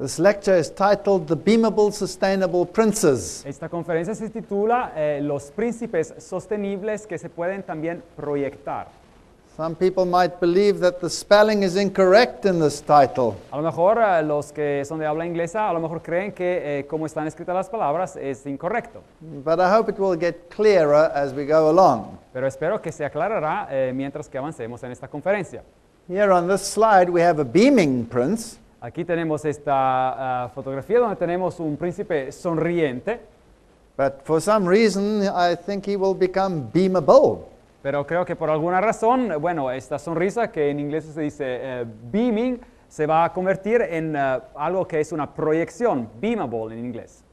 This lecture is titled The Beamable Sustainable Princes. Esta conferencia se titula eh, Los príncipes sostenibles que se pueden también proyectar. Some people might believe that the spelling is incorrect in this title. A lo mejor eh, los que son de habla inglesa a lo mejor creen que eh, como están escritas las palabras es incorrecto. But I hope it will get clearer as we go along. Pero espero que se aclarará mientras que avancemos en esta conferencia. Here on this slide we have a beaming prince. Aquí tenemos esta ah, fotografía donde tenemos un príncipe sonriente. beamable. Pero creo que por alguna razón, bueno, esta sonrisa que en inglés se dice eh, beaming se va a convertir en eh, algo que es una proyección, beamable en inglés.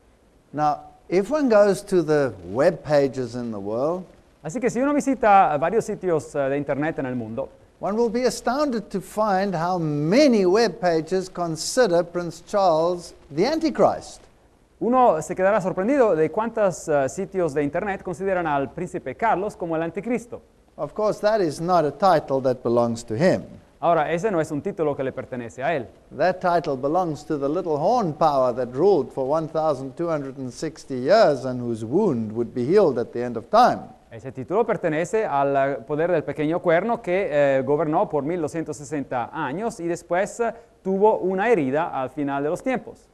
así que si uno visita varios sitios eh, de internet en el mundo, One will be astounded to find how many web pages consider Prince Charles the Antichrist. Uno se quedará sorprendido de cuántos uh, eh, sitios de internet consideran al príncipe Carlos como el anticristo. Of course, that is not a title that belongs to him. Ahora, ese no es un título que le pertenece a él. That title belongs to the little horn power that ruled for 1260 years and whose wound would be healed at the end of time. Ese título pertenece al eh, poder del pequeño cuerno que eh, gobernó por 1260 años y después eh, tuvo una herida al final de los tiempos.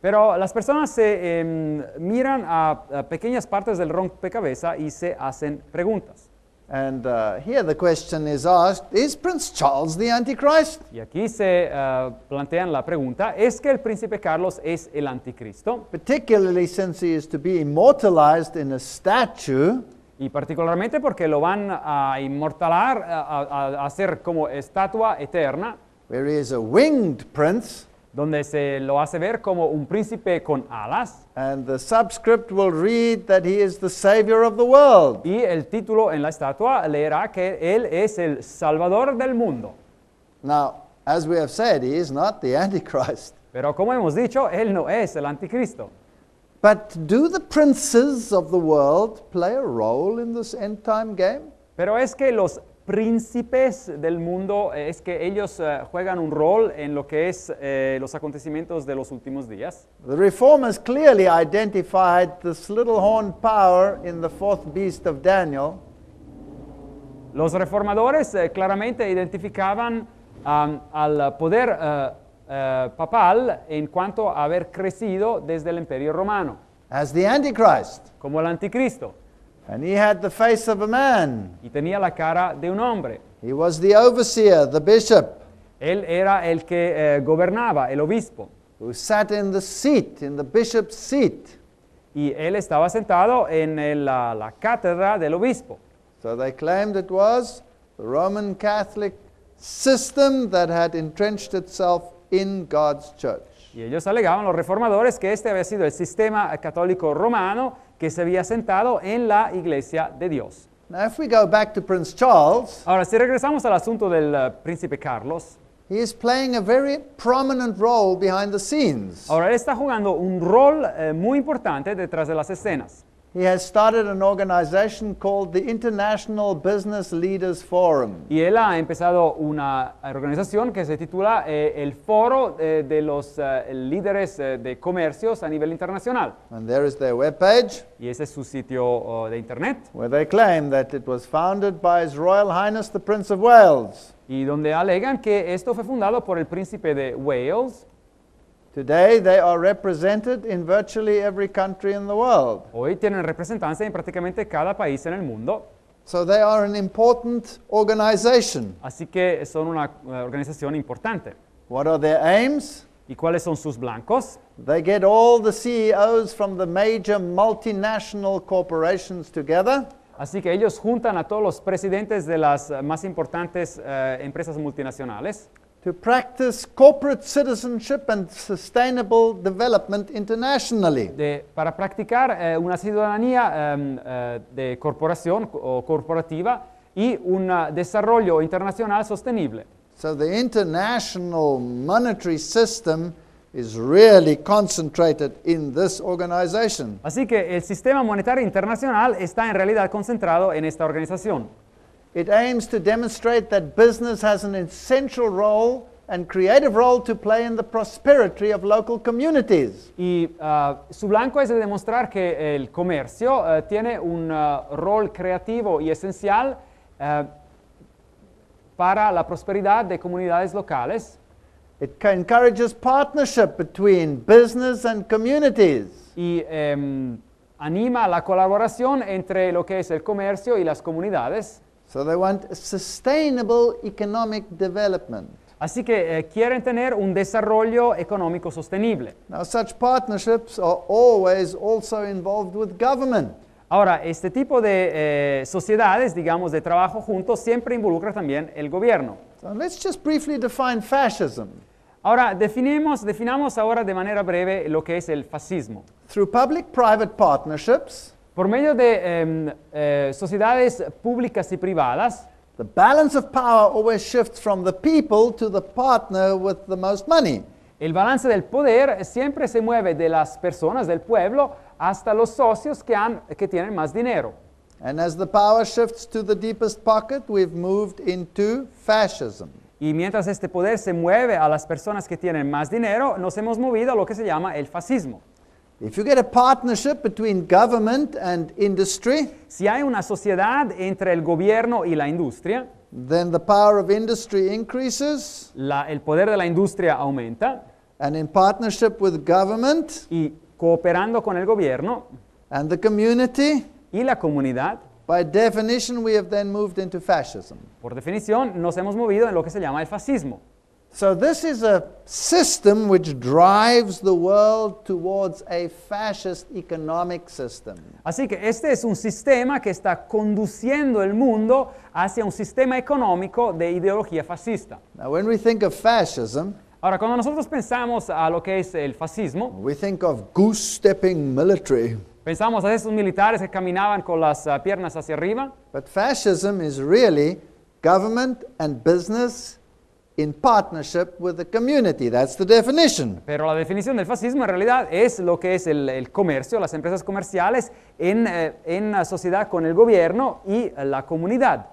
Pero las personas se em, miran a, a pequeñas partes del rompecabezas y se hacen preguntas. And uh, here the question is asked, is Prince Charles the Antichrist? Y aquí se uh, plantean la pregunta, ¿es que el príncipe Carlos es el anticristo? Particularly since he is to be immortalized in a statue. Y particularmente porque lo van a inmortalar, a, a, a hacer como estatua eterna. Where he is a winged prince donde se lo hace ver como un príncipe con alas. And the subscript will read that he is the savior of the world. Y el título en la estatua leerá que él es el salvador del mundo. Now, as we have said, he is not the antichrist. Pero como hemos dicho, él no es el anticristo. But do the princes of the world play a role in this end time game? Pero es que los príncipes del mundo eh, es que ellos eh, juegan un rol en lo que es eh, los acontecimientos de los últimos días. Los reformadores claramente identificaban al poder papal en cuanto a haber crecido desde el imperio romano. As Como el anticristo. And he had the face of a man. Y tenía la cara de un hombre. He was the overseer, the bishop, Él era el que eh, gobernaba, el obispo. who sat in the seat, in the bishop's seat. Y él estaba sentado en el- la, la cátedra del obispo. So they claimed it was the Roman Catholic system that had entrenched itself in God's church. Y ellos alegaban, los reformadores, que este había sido el sistema católico romano que se había sentado en la iglesia de Dios. Prince Charles, Ahora, si regresamos al asunto del eh, príncipe Carlos, playing very prominent role behind the scenes. ahora él está jugando un rol eh, muy importante detrás de las escenas. He has started an organization called the International Business Leaders Forum. Y él ha empezado una organización que se titula eh, el Foro eh, de los eh, líderes eh, de comercios a nivel internacional. And there is their webpage. Y ese es su sitio uh, de internet. Where they claim that it was founded by His Royal Highness the Prince of Wales. Y donde alegan que esto fue fundado por el príncipe de Wales. Today they are represented in virtually every country in the world. Hoy tienen representanza en prácticamente cada país en el mundo. So they are an important organization. Así que son una eh, organización importante. What are their aims? ¿Y cuáles son sus blancos? They get all the CEOs from the major multinational corporations together. Así que ellos juntan a todos los presidentes de las más importantes eh, empresas multinacionales para practicar eh, una ciudadanía em, eh, de corporación o corporativa y un ah, desarrollo internacional sostenible. Así que el sistema monetario internacional está en realidad concentrado en esta organización. It aims to demonstrate that business has an essential role and creative role to play in the prosperity of local communities. Y uh, su blanco es de demostrar que el comercio uh, tiene un uh, rol creativo y esencial para la prosperidad de comunidades locales. It encourages partnership between business and communities. Y um, anima la colaboración entre lo que es el comercio y las comunidades. So they want sustainable economic development. Así que eh, quieren tener un desarrollo económico sostenible. Now such partnerships are always also involved with government. Ahora, este tipo de eh, sociedades, digamos, de trabajo juntos, siempre involucra también el gobierno. let's just briefly define fascism. Ahora, definimos, definamos ahora de manera breve lo que es el fascismo. Through public-private partnerships, por medio de em, eh, sociedades públicas y privadas, El balance del poder siempre se mueve de las personas del pueblo hasta los socios que, tienen más dinero. Y mientras este poder se mueve a las personas que tienen más dinero, nos hemos movido a lo que se llama el fascismo. If you get a partnership between government and industry, si hay una sociedad entre el gobierno y la industria, then the power of industry increases. La, el poder de la industria aumenta. And in partnership with government, y cooperando con el gobierno, and the community, y la comunidad, by definition we have then moved into fascism. Por definición, nos hemos movido en lo que se llama el fascismo. So, this is a system which drives the world towards a fascist economic system. Así que este es un sistema que está conduciendo el mundo hacia un sistema económico de ideología fascista. Now, when we think of fascism, Ahora, cuando nosotros pensamos a lo que es el fascismo, we think of goose-stepping military. Pensamos a esos militares que caminaban con las uh, piernas hacia arriba. But fascism is really government and business in partnership with the community. That's the definition. Pero la definición del fascismo en realidad es lo que es el, el comercio, las empresas comerciales en, eh, en sociedad con el gobierno y la comunidad.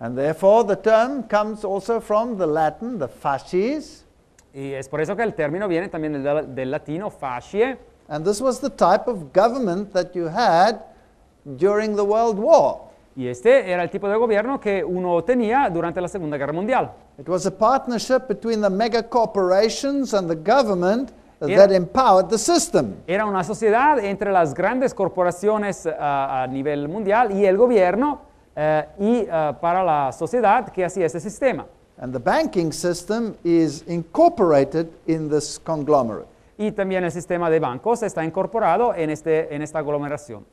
And therefore the term comes also from the Latin, the fascis. Y es por eso que el término viene también del, del latino fascie. And this was the type of government that you had during the World War. Y este era el tipo de gobierno que uno tenía durante la Segunda Guerra Mundial. era, una sociedad entre las grandes corporaciones eh, a nivel mundial y el gobierno eh, y eh, para la sociedad que hacía ese sistema. Y también el sistema de bancos está incorporado en, este, en esta aglomeración.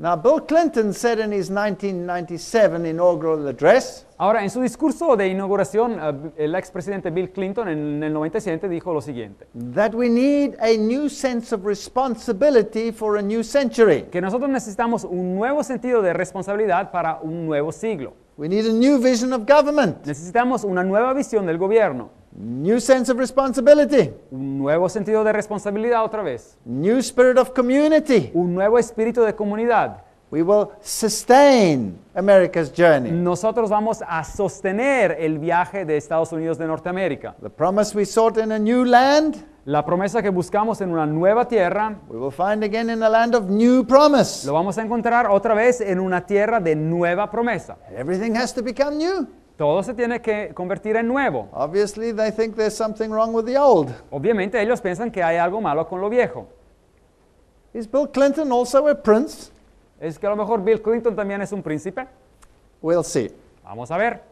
Now, Bill Clinton said in his 1997 inaugural address, Ahora, en su discurso de inauguración, eh, el expresidente Bill Clinton en el 97 dijo lo siguiente. That we need a new sense of responsibility for a new century. Que nosotros necesitamos un nuevo sentido de responsabilidad para un nuevo siglo. We need a new vision of government. Necesitamos una nueva visión del gobierno. New sense of responsibility. Un nuevo sentido de responsabilidad otra vez. New spirit of community. Un nuevo espíritu de comunidad. We will sustain America's journey. Nosotros vamos a sostener el viaje de Estados Unidos de Norteamérica. The promise we sought in a new land. La promesa que buscamos en una nueva tierra. We will find again in a land of new promise. Lo vamos a encontrar otra vez en una tierra de nueva promesa. Everything has to become new. Todo se tiene que convertir en nuevo. Obviously, they think there's something wrong with the old. Obviamente ellos piensan que hay algo malo con lo viejo. Is Bill Clinton also a prince? Es que a lo mejor Bill Clinton también es un príncipe. We'll see. Vamos a ver.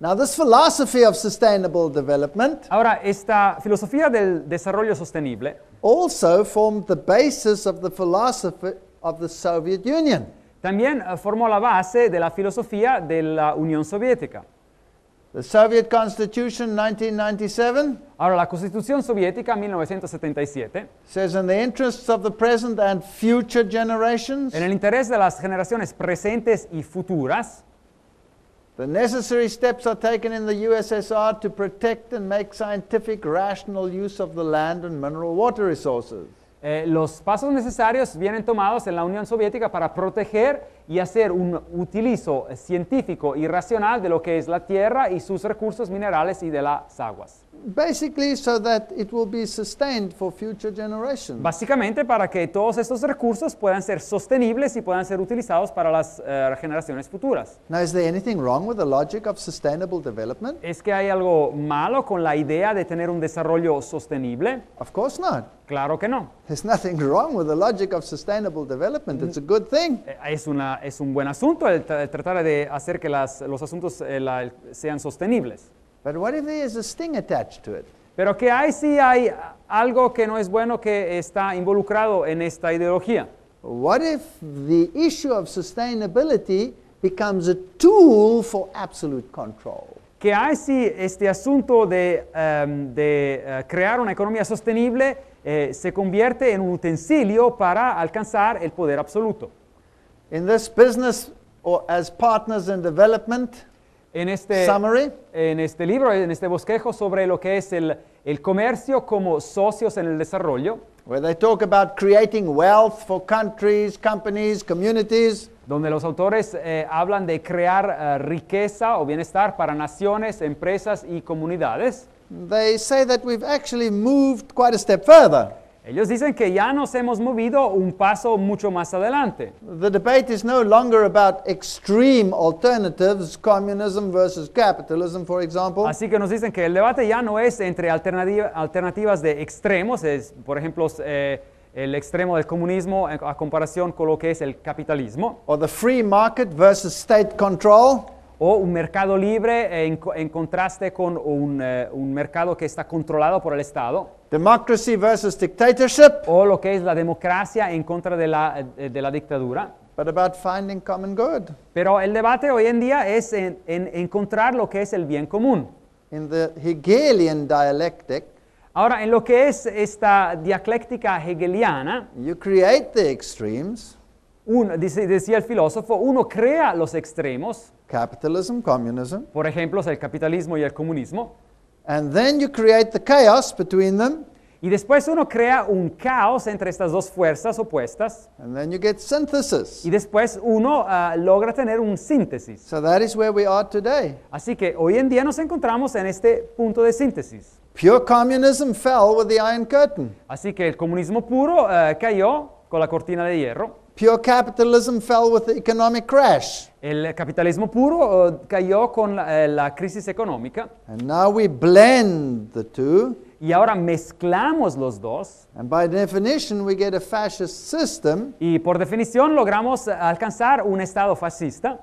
Now this philosophy of sustainable development Ahora esta filosofía del desarrollo sostenible also formed the basis of the philosophy of the Soviet Union. También eh, formó la base de la filosofía de la Unión Soviética. The Soviet Constitution 1997 Ahora la Constitución soviética 1977 says in the interests of the present and future generations en el interés de las generaciones presentes y futuras the necessary steps are taken in the USSR to protect and make scientific rational use of the land and mineral water resources eh, los pasos necesarios vienen tomados en la Unión Soviética para proteger y hacer un utilizo científico y racional de lo que es la tierra y sus recursos minerales y de las aguas. Básicamente para que todos estos recursos puedan ser sostenibles y puedan ser utilizados para las eh, generaciones futuras. ¿Es que hay algo malo con la idea de tener un desarrollo sostenible? Claro que no. There's nothing wrong with the logic of sustainable development. It's a good thing. Eh, es una es un buen asunto el, tratar de hacer que los asuntos eh, sean sostenibles. Pero ¿qué hay si hay algo que no es bueno que está involucrado en esta ideología? ¿Qué hay si este asunto de, em, eh, crear una economía sostenible eh, se convierte en un utensilio para alcanzar el poder absoluto? In this business or as partners in development, en este, summary, en este libro, en este bosquejo sobre lo que es el, el comercio como socios en el desarrollo, where they talk about creating wealth for countries, companies, communities, donde los autores eh, hablan de crear uh, riqueza o bienestar para naciones, empresas y comunidades. they say that we've actually moved quite a step further. Ellos dicen que ya nos hemos movido un paso mucho más adelante. Así que nos dicen que el debate ya no es entre alternativas de extremos, es, por ejemplo, eh, el extremo del comunismo a comparación con lo que es el capitalismo. o the free market versus state control. O un mercado libre en, contraste con un, eh, un mercado que está controlado por el Estado. O lo que es la democracia en contra de la, eh, de la dictadura. Pero el debate hoy en día es en, encontrar lo que es el bien común. Ahora, en lo que es esta dialéctica hegeliana, decía el filósofo, uno crea los extremos. Por ejemplo, el capitalismo y el comunismo. Y después uno crea un caos entre estas dos fuerzas opuestas. Y después uno ah, logra tener un síntesis. Así que hoy en día nos encontramos en este punto de síntesis. Así que el comunismo puro ah, cayó con la cortina de hierro. El capitalismo puro eh, cayó con la, eh, crisis económica. Y ahora mezclamos los dos. Y por definición logramos eh, alcanzar un estado fascista.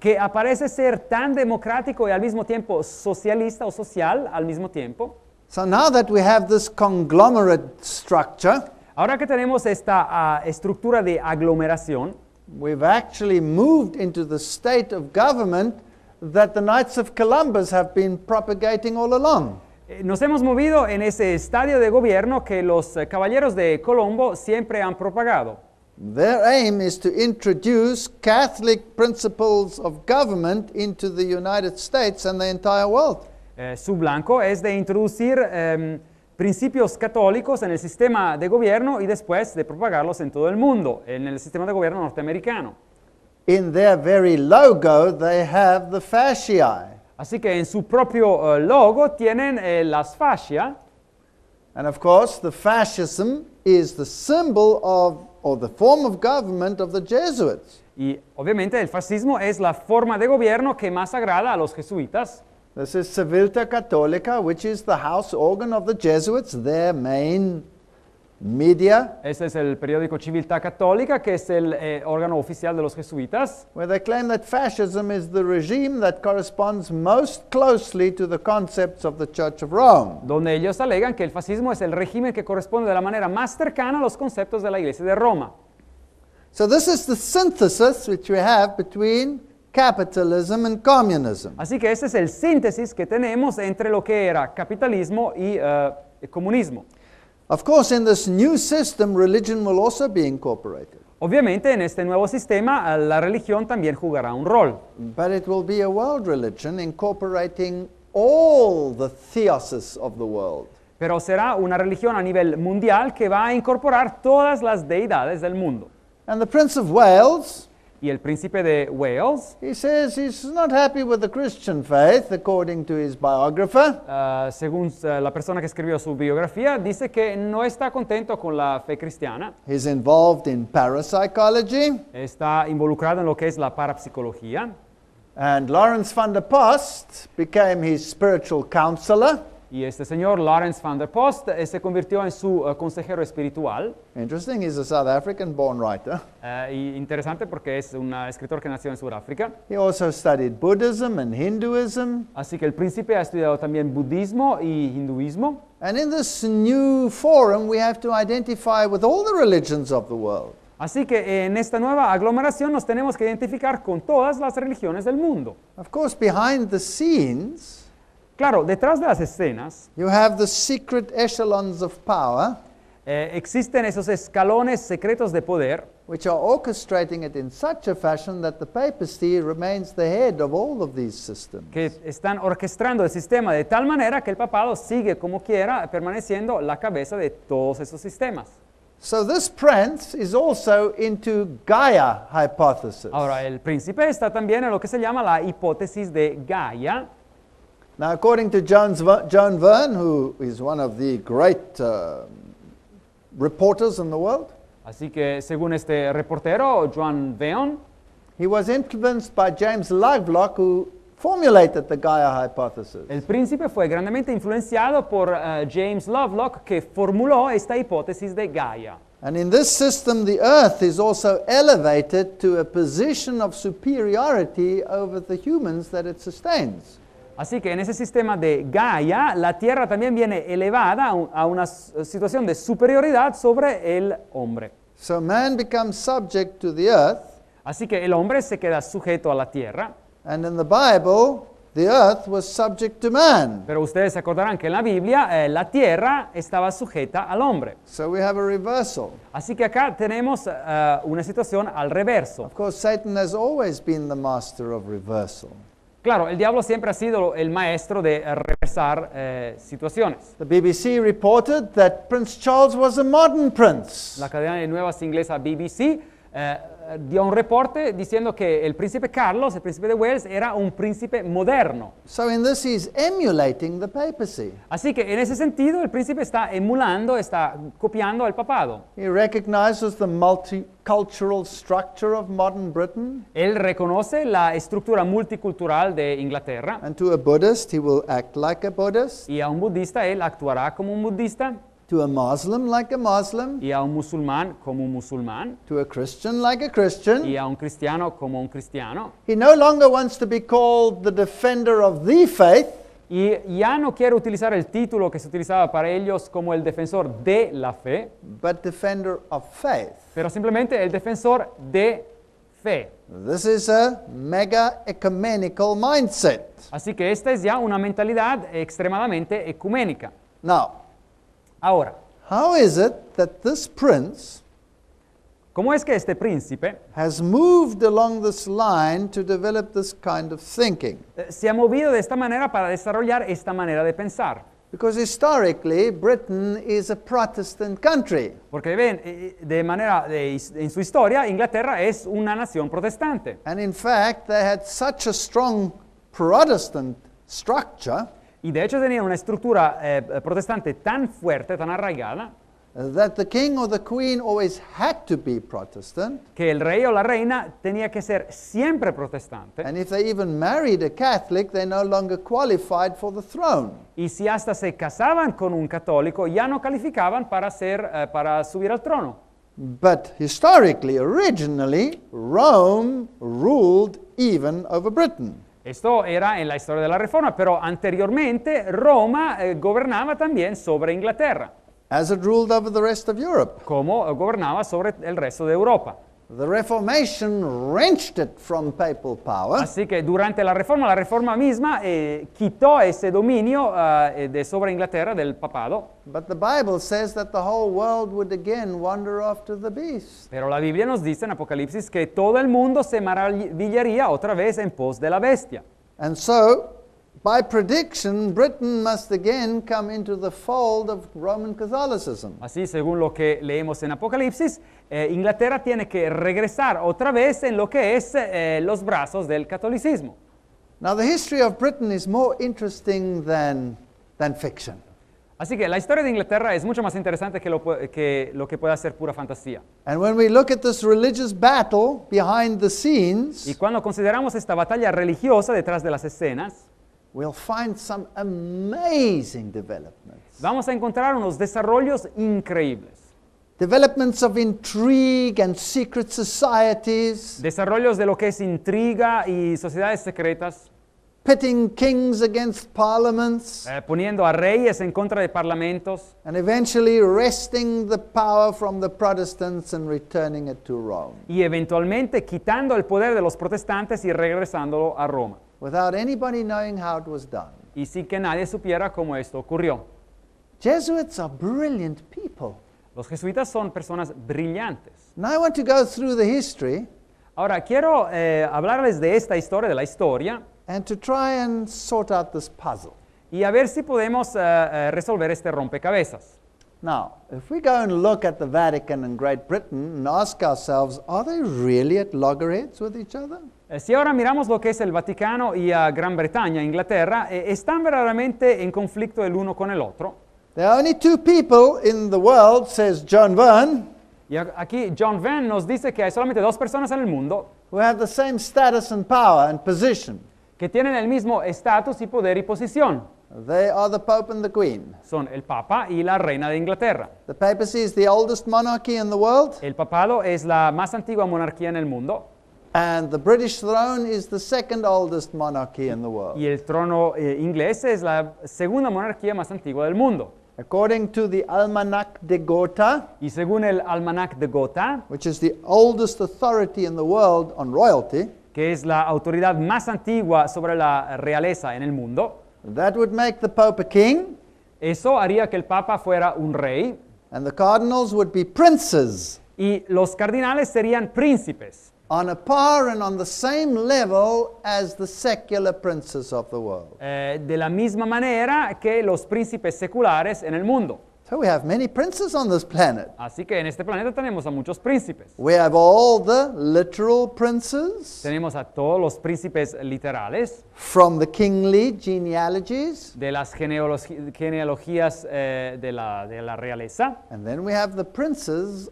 Que aparece ser tan democrático y al mismo tiempo socialista o social al mismo tiempo. So now that we have this conglomerate structure, ahora que tenemos esta ah, estructura de aglomeración, we've actually moved into the state of government that the Knights of Columbus have been propagating all along. Eh, nos hemos movido en ese estadio de gobierno que los eh, caballeros de Colombo siempre han propagado. Their aim is to introduce Catholic principles of government into the United States and the entire world. Eh, su blanco es de introducir em, principios católicos en el sistema de gobierno y después de propagarlos en todo el mundo, en el sistema de gobierno norteamericano. Así que en su propio eh, logo tienen eh, las fascias. Y obviamente el fascismo es la forma de gobierno que más agrada a los jesuitas. This is Civilta Católica, which is the house organ of the Jesuits, their main media. Este es el periódico Civiltà Cattolica, que es el eh, órgano oficial de los jesuitas. Where they claim that fascism is the regime that corresponds most closely to the concepts of the Church of Rome. Donde ellos alegan que el fascismo es el régimen que corresponde de la manera más cercana a los conceptos de la Iglesia de Roma. So this is the synthesis which we have between Así que ese es el síntesis que tenemos entre lo que era capitalismo y eh, comunismo. Obviamente en este nuevo sistema eh, la religión también jugará un rol. Pero será una religión a nivel mundial que va a incorporar todas las deidades del mundo. And the Prince of Wales y el príncipe de Wales. He says he's not happy with the Christian faith, according to his biographer. ah, según eh, la persona que escribió su biografía, dice que no está contento con la fe cristiana. He's involved in parapsychology. Está involucrado en lo que es la parapsicología. And Lawrence van der Post became his spiritual counselor. Y este señor, Lawrence van der Post, eh, se convirtió en su eh, consejero espiritual. Interesting, he's a South African born writer. Eh, interesante porque es un escritor que nació en Sudáfrica. He also studied Buddhism and Hinduism. Así que el príncipe ha estudiado también budismo y hinduismo. And in this new forum we have to identify with all the religions of the world. Así que en esta nueva aglomeración nos tenemos que identificar con todas las religiones del mundo. Of course, behind the scenes Claro, detrás de las escenas eh, existen esos escalones secretos de poder que están orquestando el sistema de tal manera que el papado sigue como quiera permaneciendo la cabeza de todos esos sistemas. So this prince is also into Gaia hypothesis. Ahora el príncipe está también en lo que se llama la hipótesis de Gaia Now, according to Jones, Joan Verne, who is one of the great uh, reporters in the world, Así que según este reportero, Joan Verne, he was influenced by James Lovelock, who formulated the Gaia hypothesis. el príncipe fue grandemente influenciado por eh, James Lovelock que formuló esta hipótesis de Gaia. And in this system, the earth is also elevated to a position of superiority over the humans that it sustains. Así que en ese sistema de Gaia, la tierra también viene elevada a una situación de superioridad sobre el hombre. Así que el hombre se queda sujeto a la tierra. Pero ustedes se acordarán que en la Biblia eh, la tierra estaba sujeta al hombre. Así que acá tenemos eh, una situación al reverso. Of course, Satan has always been the master of reversal. Claro, el diablo siempre ha sido el maestro de reversar eh, situaciones. reported that Prince Charles was modern prince. La cadena de nuevas inglesa BBC eh, dio un reporte diciendo que el príncipe Carlos, el príncipe de Wales, era un príncipe moderno. Así que en ese sentido el príncipe está emulando, está copiando al papado. Él reconoce la estructura multicultural de Inglaterra. Y a un budista él actuará como un budista. To a Muslim like a Muslim. Y a un musulmán como un musulmán. To a Christian like a Christian. Y a un cristiano como un cristiano. He no longer wants to be called the defender of the faith. Y ya no quiere utilizar el título que se utilizaba para ellos como el defensor de la fe. But defender of faith. Pero simplemente el defensor de fe. This is a mega ecumenical mindset. Así que esta es ya una mentalidad extremadamente ecuménica. Now, Ahora, how is it that this prince ¿Cómo es que este príncipe has moved along this line to develop this kind of thinking? Eh, se ha movido de esta manera para desarrollar esta manera de pensar? Because historically, Britain is a Protestant country. Porque ven, eh, eh, de manera, de- en su historia, Inglaterra es una nación protestante. And in fact, they had such a strong Protestant structure Y de hecho tenían una estructura eh, protestante tan fuerte, tan arraigada, that the king or the queen always had to be Protestant. Que el rey o la reina tenía que ser siempre protestante. And if they even married a Catholic, they no longer qualified for the throne. Y si hasta se casaban con un católico, ya no calificaban para ser uh, para subir al trono. But historically, originally, Rome ruled even over Britain. Questo era en la historia de Reforma, però anteriormente Roma eh, gobernaba también sobre Inglaterra. As it ruled over the rest of Europe. Como gobernaba sobre el resto d'Europa. Reformation Así que durante la reforma, la reforma misma eh, quitó ese dominio eh, eh, de sobre Inglaterra del papado. Pero la Biblia nos dice en Apocalipsis que todo el mundo se maravillaría otra vez en pos de la bestia. And so, Así, según lo que leemos en Apocalipsis, eh, Inglaterra tiene que regresar otra vez en lo que es eh, los brazos del catolicismo. Así que la historia de Inglaterra es mucho más interesante que lo, que lo que puede hacer pura fantasía. y cuando consideramos esta batalla religiosa detrás de las escenas, We'll find some amazing developments. Vamos a encontrar unos desarrollos increíbles. Developments of intrigue and secret societies. Desarrollos de lo que es intriga y sociedades secretas. Pitting kings against parliaments. Eh, poniendo a reyes en contra de parlamentos. And eventually wresting the power from the Protestants and returning it to Rome. Y eventualmente quitando el poder de los protestantes y regresándolo a Roma without anybody knowing how it was done. Y sin que nadie supiera cómo esto ocurrió. Jesuits are brilliant people. Los jesuitas son personas brillantes. Now I want to go through the history Ahora quiero eh, hablarles de esta historia, de la historia, and to try and sort out this puzzle. y a ver si podemos eh, eh resolver este rompecabezas. Now, if we go and look at the Vatican and Great Britain and ask ourselves, are they really at loggerheads with each other? Eh, si ahora miramos lo que es el Vaticano y a ah, Gran Bretaña, Inglaterra, eh, están verdaderamente en conflicto el uno con el otro. only two people in the world, says John Y aquí John Verne nos dice que hay solamente dos personas en el mundo have the same status and power and position. que tienen el mismo estatus y poder y posición. They are the Pope and the Queen. Son el Papa y la Reina de Inglaterra. The papacy is the oldest monarchy in the world. El papado es la más antigua monarquía en el mundo. And the British throne is the second oldest monarchy in the world. Y el trono eh, inglés es la segunda monarquía más antigua del mundo. According to the Almanac de Gotha, Y según el Almanac de Gotha, which is the oldest authority in the world on royalty, que es la autoridad más antigua sobre la realeza en el mundo, that would make the Pope a king, eso haría que el Papa fuera un rey and the cardinals would be princes. y los cardinales serían príncipes de la misma manera que los príncipes seculares en el mundo. many Así que en este planeta tenemos a muchos príncipes. Tenemos a todos los príncipes literales de las genealogías eh, de, la, de la realeza have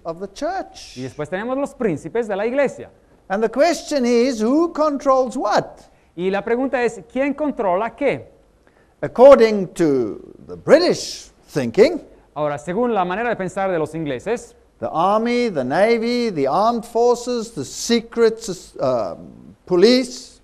of the church. y después tenemos los príncipes de la iglesia. And the question is, who controls what? Y la pregunta es, ¿quién controla qué? According to the British thinking, Ahora, según la manera de pensar de los ingleses, the army, the navy, the armed forces, the secret uh, police,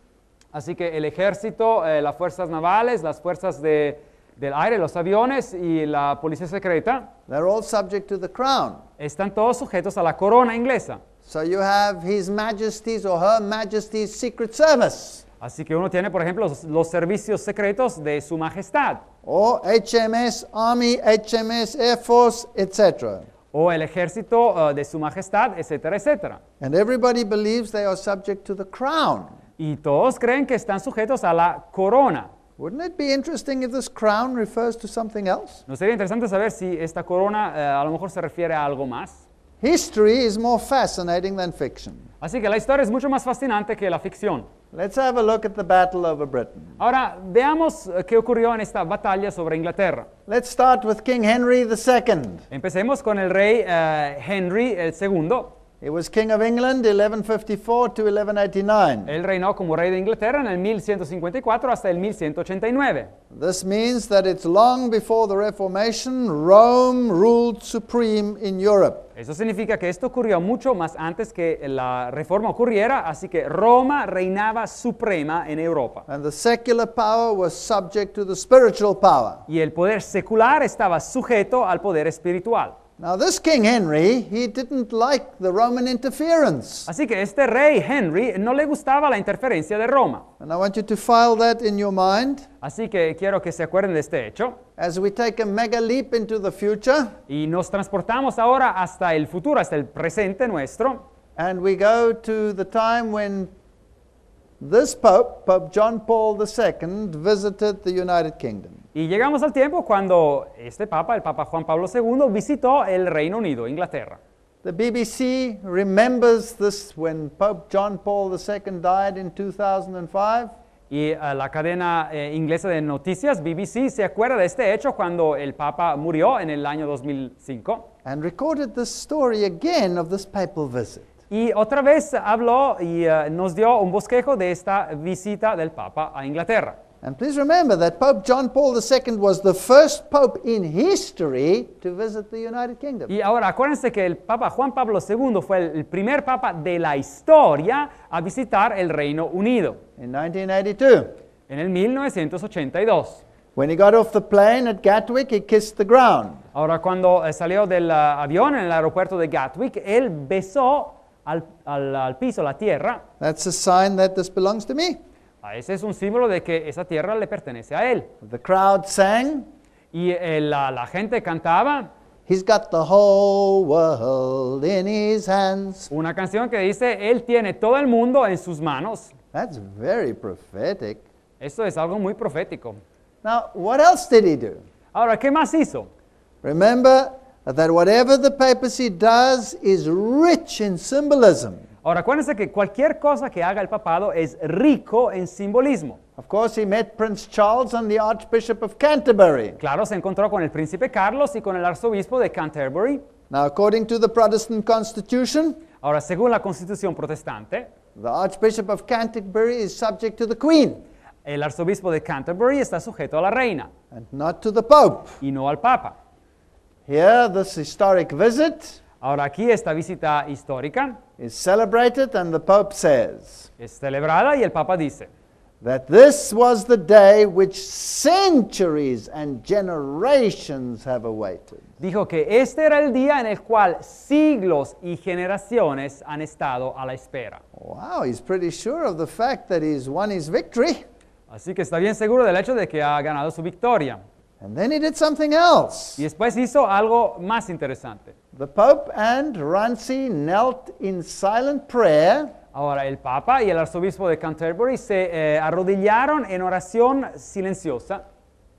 así que el ejército, eh, las fuerzas navales, las fuerzas de, del aire, los aviones y la policía secreta, they're all subject to the crown. están todos sujetos a la corona inglesa. So you have His Majesty's or Her Majesty's Secret Service. Así que uno tiene, por ejemplo, los, servicios secretos de Su Majestad. O HMS Army, HMS Air Force, etc. O el ejército uh, de Su Majestad, etcétera, etcétera. And everybody believes they are subject to the crown. Y todos creen que están sujetos a la corona. Wouldn't it be interesting if this crown refers to something else? ¿No sería interesante saber si esta corona uh, a lo mejor se refiere a algo más? History is more fascinating than fiction. Así que la historia es mucho más fascinante que la ficción. Let's have a look at the Battle over Britain. Ahora veamos eh, qué ocurrió en esta batalla sobre Inglaterra. Let's start with King Henry II. Empecemos con el rey eh, Henry el segundo. He was King of England 1154 to 1189. Él reinó como rey de Inglaterra en el 1154 hasta el 1189. This means that it's long before the Reformation, Rome ruled supreme in Europe. Eso significa que esto ocurrió mucho más antes que la reforma ocurriera, así que Roma reinaba suprema en Europa. Y el poder secular estaba sujeto al poder espiritual. Now this King Henry, he didn't like the Roman interference. Así que este rey Henry no le gustaba la interferencia de Roma. And I want you to file that in your mind. Así que quiero que se acuerden de este hecho. As we take a mega leap into the future. Y nos transportamos ahora hasta el futuro, hasta el presente nuestro. And we go to the time when This Pope, Pope John Paul II, visited the United Kingdom. Y llegamos al tiempo cuando este Papa, el Papa Juan Pablo II, visitó el Reino Unido, Inglaterra. The BBC remembers this when Pope John Paul II died in 2005. Y uh, la cadena eh, inglesa de noticias BBC se acuerda de este hecho cuando el Papa murió en el año 2005. And recorded the story again of this papal visit. Y otra vez habló y eh, nos dio un bosquejo de esta visita del Papa a Inglaterra. Y ahora acuérdense que el Papa Juan Pablo II fue el primer papa de la historia a visitar el Reino Unido. En 1982. En el 1982. Ahora cuando eh, salió del eh, avión en el aeropuerto de Gatwick, él besó al, al, al piso, la tierra, that's a sign that this belongs to me. Ah, ese es un símbolo de que esa tierra le pertenece a él. The crowd sang, Y eh, la, la gente cantaba He's got the whole world in his hands. una canción que dice, Él tiene todo el mundo en sus manos. That's very prophetic. Esto es algo muy profético. Now, what else did he do? Ahora, ¿qué más hizo? Remember, that whatever the papacy does is rich in symbolism. Ahora acuérdense que cualquier cosa que haga el papado es rico en simbolismo. Of course, he met Prince Charles and the Archbishop of Canterbury. Claro, se encontró con el príncipe Carlos y con el arzobispo de Canterbury. Now, according to the Protestant Constitution, Ahora, según la Constitución protestante, the Archbishop of Canterbury is subject to the Queen el arzobispo de Canterbury está sujeto a la reina and not to the Pope. y no al papa. Here, this historic visit Ahora aquí esta visita histórica es celebrada y el Papa dice was the day generations Dijo que este era el día en el cual siglos y generaciones han estado a la espera. Wow, pretty sure of the fact that his victory. Así que está bien seguro del hecho de que ha ganado su victoria. And then he did something else. Y después hizo algo más interesante. The Pope and Ranci knelt in silent prayer. Ahora, el Papa y el arzobispo de Canterbury se eh, arrodillaron en oración silenciosa.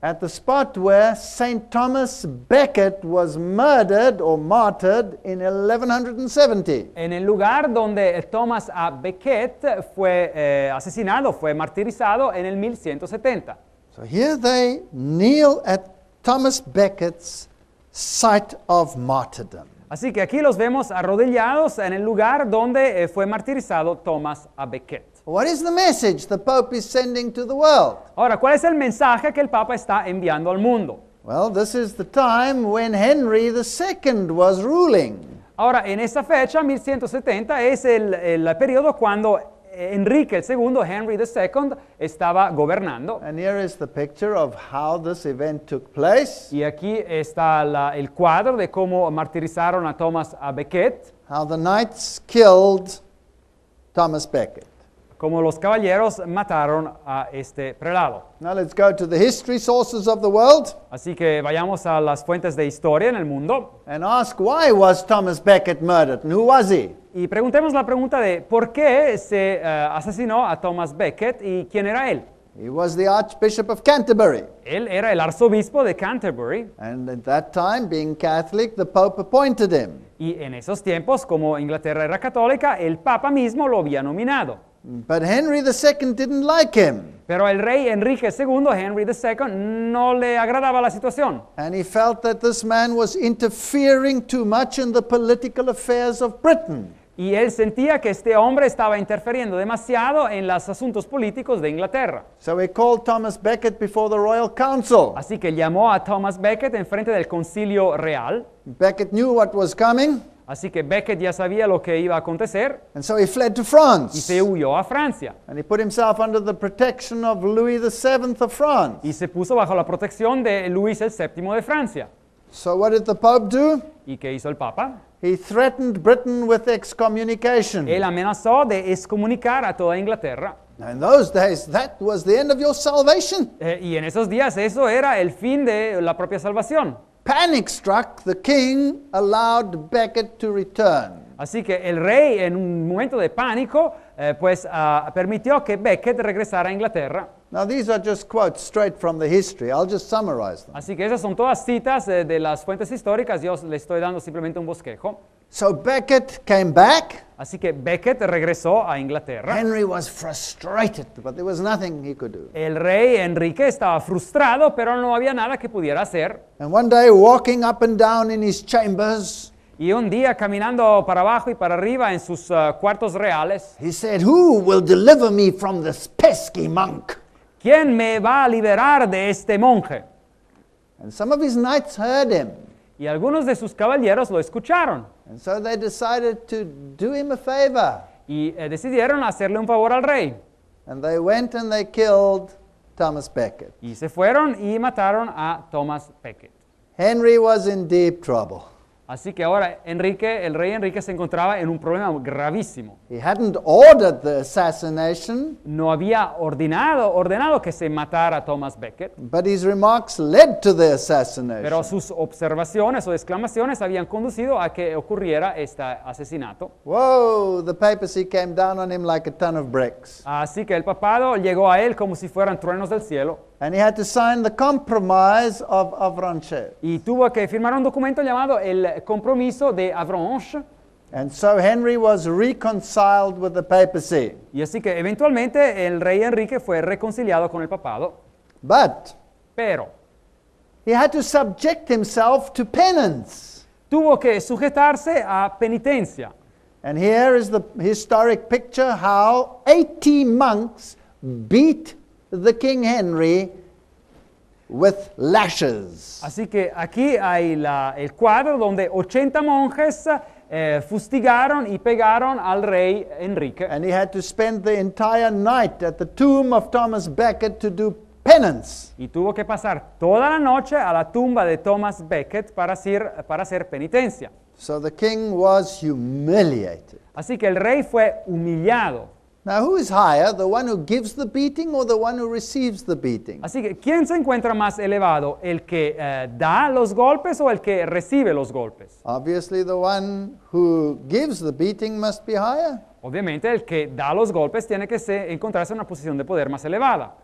At the spot where Saint Thomas Becket was murdered or martyred in 1170. En el lugar donde eh, Thomas A. Becket fue eh, asesinado, fue martirizado en el 1170. So here they kneel at Thomas Becket's site of martyrdom. Así que aquí los vemos arrodillados en el lugar donde eh, fue martirizado Thomas a Becket. What is the message the Pope is sending to the world? Ahora, ¿cuál es el mensaje que el Papa está enviando al mundo? Well, this is the time when Henry II was ruling. Ahora, en esa fecha, 1170, es el, el periodo cuando Enrique II, Henry II, estaba gobernando. And here is the picture of how this event took place. Y aquí está la, el cuadro de cómo martirizaron a Thomas Becket. How the knights killed Thomas Becket como los caballeros mataron a este prelado. Así que vayamos a las fuentes de historia en el mundo y preguntemos la pregunta de por qué se eh, asesinó a Thomas Becket y quién era él. Él era el arzobispo de Canterbury y en esos tiempos, como Inglaterra era católica, el Papa mismo lo había nominado. Henry Pero el rey Enrique II, Henry II, no le agradaba la situación. Y él sentía que este hombre estaba interfiriendo demasiado en los asuntos políticos de Inglaterra. Así que llamó a Thomas Becket en frente del Concilio Real. Becket knew what was coming. Así que Beckett ya sabía lo que iba a acontecer. And so he fled to France. Y se huyó a Francia. And he put himself under the protection of Louis VII of France. Y se puso bajo la protección de Luis VII de Francia. So what did the Pope do? ¿Y qué hizo el Papa? He threatened Britain with excommunication. Él amenazó de excomunicar a toda Inglaterra. In those days, that was the end of your salvation. Eh, y en esos días eso era el fin de la propia salvación. Así que el rey, en un momento de pánico, eh, pues ah, permitió que Becket regresara a Inglaterra. Así que esas son todas citas eh, de las fuentes históricas. Yo les estoy dando simplemente un bosquejo. So Becket came back. Así que Becket regresó a Inglaterra. Henry was frustrated, but there was nothing he could do. El rey Enrique estaba frustrado, pero no había nada que pudiera hacer. And one day walking up and down in his chambers, Y un día caminando para abajo y para arriba en sus uh, cuartos reales, he said, "Who will deliver me from this pesky monk?" ¿quién me va a liberar de este monje? And some of his knights heard him. Y algunos de sus caballeros lo escucharon. so they decided to do him a favor. Y eh, decidieron hacerle un favor al rey. And they went and they killed Thomas Y se fueron y mataron a Thomas Becket. Henry was in deep trouble. Así que ahora Enrique, el rey Enrique se encontraba en un problema gravísimo. No había ordenado, ordenado que se matara a Thomas Becket, pero sus observaciones o exclamaciones habían conducido a que ocurriera este asesinato. Así que el papado llegó a él como si fueran truenos del cielo y tuvo que firmar un documento llamado el compromiso de Avranches. And so Henry was reconciled with the papacy. Y así que eventualmente el rey Enrique fue reconciliado con el papado. But pero he had to subject himself to penance. Tuvo que sujetarse a penitencia. And here is the historic picture how 80 monks beat the King Henry Así que aquí hay el cuadro donde 80 monjes eh, fustigaron y pegaron al rey Enrique. And he had to spend the entire night at the tomb of Thomas to do penance. Y tuvo que pasar toda la noche a la tumba de Thomas Becket para hacer, para hacer penitencia. So the king was humiliated. Así que el rey fue humillado. Now, who is higher, the one who gives the beating or the one who receives the beating? Así que, ¿quién se encuentra más elevado, el que eh, da los golpes o el que recibe los golpes? Obviously, the one who gives the beating must be higher. Obviamente, el que da los golpes tiene que se, encontrarse en una posición de poder más elevada.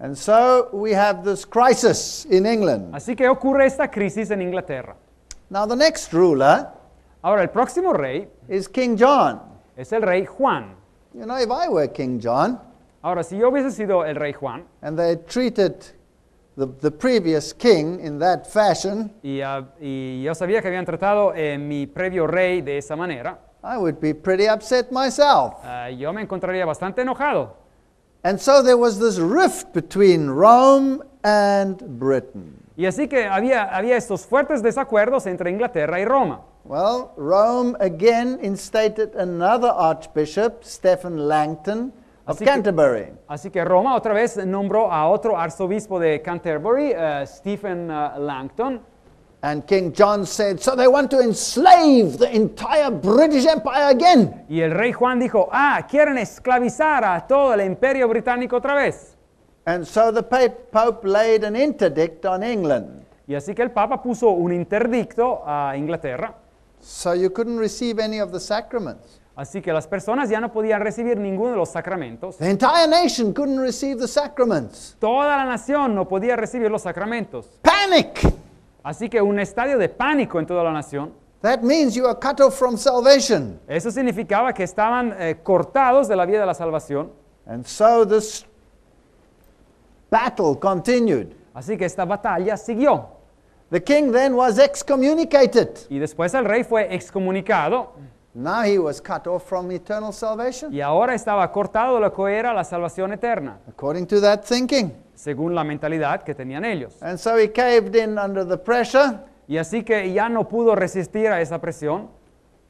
And so we have this crisis in England. Así que ocurre esta crisis en Inglaterra. Now, the next ruler Ahora, el próximo rey is King John. es el rey Juan. Ahora, si yo hubiese sido el rey Juan y, yo sabía que habían tratado a eh, mi previo rey de esa manera, I would be pretty upset myself. Ah, yo me encontraría bastante enojado. Y así que había, había estos fuertes desacuerdos entre Inglaterra y Roma. Well, Rome again instated another archbishop, Stephen Langton, of así Canterbury. así que Roma otra vez nombró a otro arzobispo de Canterbury, uh, Stephen uh, Langton. And King John said, so they want to enslave the entire British Empire again. Y el rey Juan dijo, ah, quieren esclavizar a todo el imperio británico otra vez. And so the Pope laid an interdict on England. Y así que el Papa puso un interdicto a Inglaterra. Así que las personas ya no podían recibir ninguno de los sacramentos. The entire nation couldn't receive the sacraments. Toda la nación no podía recibir los sacramentos. Panic. Así que un estadio de pánico en toda la nación. That means you are cut off from salvation. Eso significaba que estaban eh, cortados de la vía de la salvación. And so battle continued. Así que esta batalla siguió. The king then was excommunicated. Y después el rey fue excomunicado. Now he was cut off from eternal salvation. Y ahora estaba cortado lo que era la salvación eterna. According to that thinking. Según la mentalidad que tenían ellos. And so he caved in under the pressure. Y así que ya no pudo resistir a esa presión.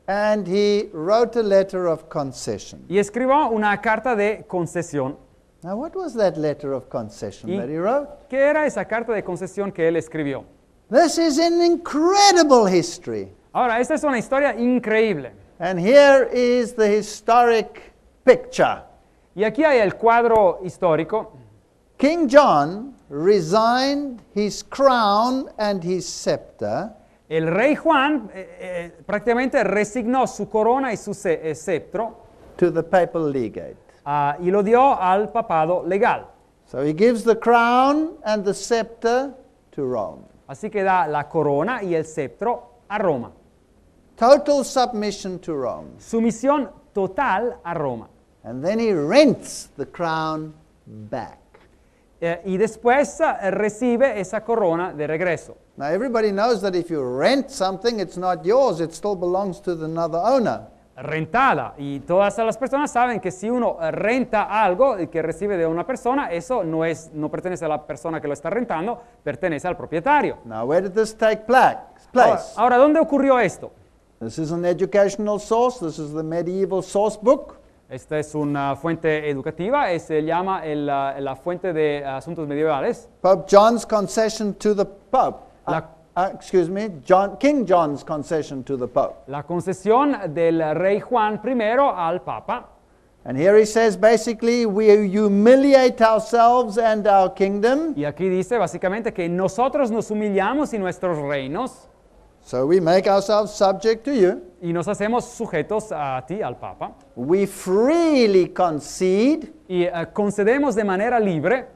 And he wrote a letter of concession. Y escribió una carta de concesión. Now what was that letter of concession that he wrote? ¿Qué era esa carta de concesión que él escribió? This is an incredible history. Ahora, esta es una historia increíble. And here is the historic picture. Y aquí hay el cuadro histórico. King John resigned his crown and his scepter. El rey Juan eh, eh, prácticamente resignó su corona y su ce- eh, To the papal legate. ah, y lo dio al papado legal. So he gives the crown and the scepter to Rome. Así que da la corona y el cetro a Roma. Total submission to Rome. Sumisión total a Roma. And then he rents the crown back. Eh, y después eh, recibe esa corona de regreso. Now everybody knows that if you rent something, it's not yours, it still belongs to another owner rentada. Y todas las personas saben que si uno renta algo que recibe de una persona, eso no, es, no pertenece a la persona que lo está rentando, pertenece al propietario. Ahora, ¿dónde ocurrió esto? This is an educational source. This is the medieval source book. Esta es una fuente educativa, eh, se llama la, fuente de asuntos medievales. Pope John's concession to the Pope. Ah. La concesión del rey Juan I al Papa. Y aquí dice básicamente que nosotros nos humillamos y nuestros reinos. Y nos hacemos sujetos a ti, al Papa. concede. Y eh, concedemos de manera libre.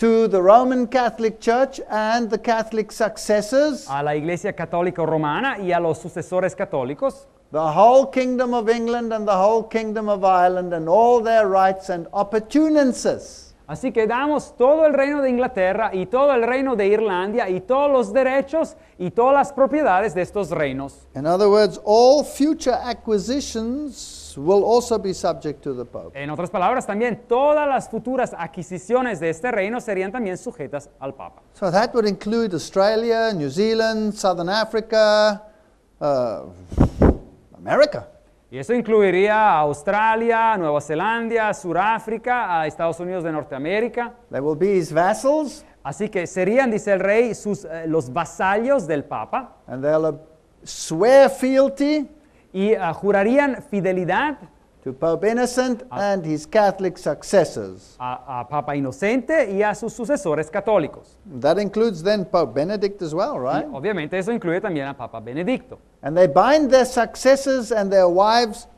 to the Roman Catholic Church and the Catholic successors, a la Iglesia Católica Romana y a los sucesores católicos, the whole kingdom of England and the whole kingdom of Ireland and all their rights and opportunities. Así que damos todo el reino de Inglaterra y todo el reino de Irlanda y todos los derechos y todas las propiedades de estos reinos. In other words, all future acquisitions En otras palabras, también todas las futuras adquisiciones de este reino serían también sujetas al Papa. Zealand, Y eso incluiría a Australia, Nueva Zelanda, Sudáfrica, Estados Unidos de Norteamérica. Así que serían, dice el rey, sus, eh, los vasallos del Papa y ah, jurarían fidelidad to Pope Innocent a, and his Catholic successors. A, Papa Inocente y a sus sucesores católicos. That includes then Pope Benedict as well, right? obviamente eso incluye también a Papa Benedicto. And they bind their successors and their wives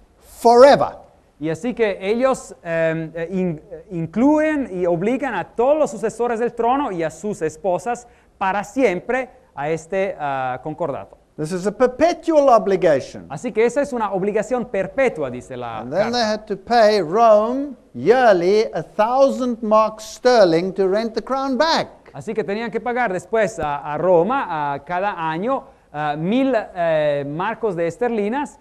forever. Y así que ellos em, eh, eh, incluyen y obligan a todos los sucesores del trono y a sus esposas para siempre a este ah, concordato. This is a perpetual obligation. Así que esa es una obligación perpetua, dice la And then carta. they had to pay Rome yearly a thousand marks sterling to rent the crown back. Así que tenían que pagar después a, a Roma a cada año uh, mil eh, marcos de esterlinas.